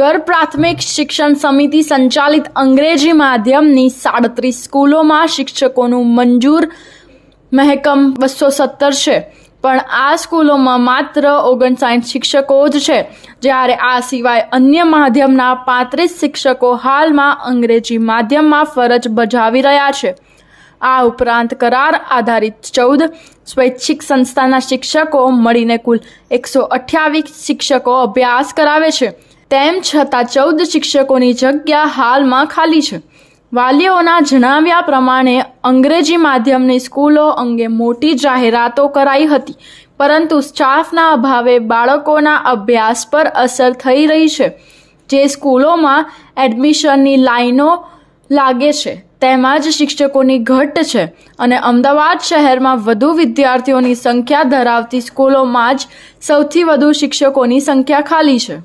ગર પ્રાથમિક શિક્ષણ સમિતિ સંચાલિત અંગ્રેજી માધ્યમની સાડત્રીસ સ્કૂલોમાં શિક્ષકોનું મંજૂર મહેકમ બસો સત્તર છે પણ આ સ્કૂલોમાં માત્ર ઓગણસાઠ શિક્ષકો જ છે જ્યારે આ સિવાય અન્ય માધ્યમના પાંત્રીસ શિક્ષકો હાલમાં અંગ્રેજી માધ્યમમાં ફરજ બજાવી રહ્યા છે આ ઉપરાંત કરાર આધારિત ચૌદ સ્વૈચ્છિક સંસ્થાના શિક્ષકો મળીને કુલ એકસો અઠ્યાવીસ શિક્ષકો અભ્યાસ કરાવે છે તેમ છતાં ચૌદ શિક્ષકોની જગ્યા હાલમાં ખાલી છે વાલીઓના જણાવ્યા પ્રમાણે અંગ્રેજી માધ્યમની સ્કૂલો અંગે મોટી જાહેરાતો કરાઈ હતી પરંતુ સ્ટાફના અભાવે બાળકોના અભ્યાસ પર અસર થઈ રહી છે જે સ્કૂલોમાં એડમિશનની લાઈનો લાગે છે તેમાં જ શિક્ષકોની ઘટ છે અને અમદાવાદ શહેરમાં વધુ વિદ્યાર્થીઓની સંખ્યા ધરાવતી સ્કૂલોમાં જ સૌથી વધુ શિક્ષકોની સંખ્યા ખાલી છે